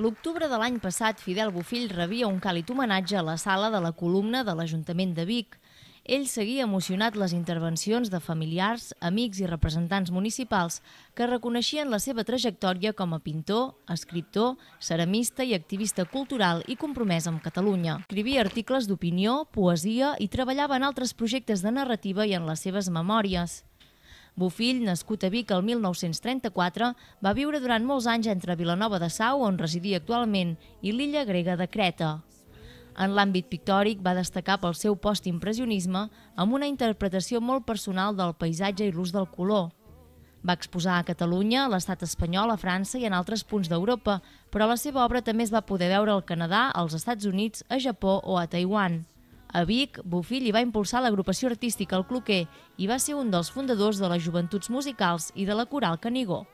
L'octubre de l'any passat, Fidel Bofill rebia un càlid homenatge a la sala de la columna de l'Ajuntament de Vic. Ell seguia emocionat les intervencions de familiars, amics i representants municipals que reconeixien la seva trajectòria com a pintor, escriptor, ceramista i activista cultural i compromès amb Catalunya. Escrivia articles d'opinió, poesia i treballava en altres projectes de narrativa i en les seves memòries. Bofill, nascut a Vic el 1934, va viure durant molts anys entre Vilanova de Sau, on residia actualment, i l'illa grega de Creta. En l'àmbit pictòric va destacar pel seu postimpressionisme amb una interpretació molt personal del paisatge i l'ús del color. Va exposar a Catalunya, a l'estat espanyol, a França i en altres punts d'Europa, però la seva obra també es va poder veure al Canadà, als Estats Units, a Japó o a Taiwan. A Vic, Bofill hi va impulsar l'agrupació artística El Cloquer i va ser un dels fundadors de les joventuts musicals i de la coral Canigó.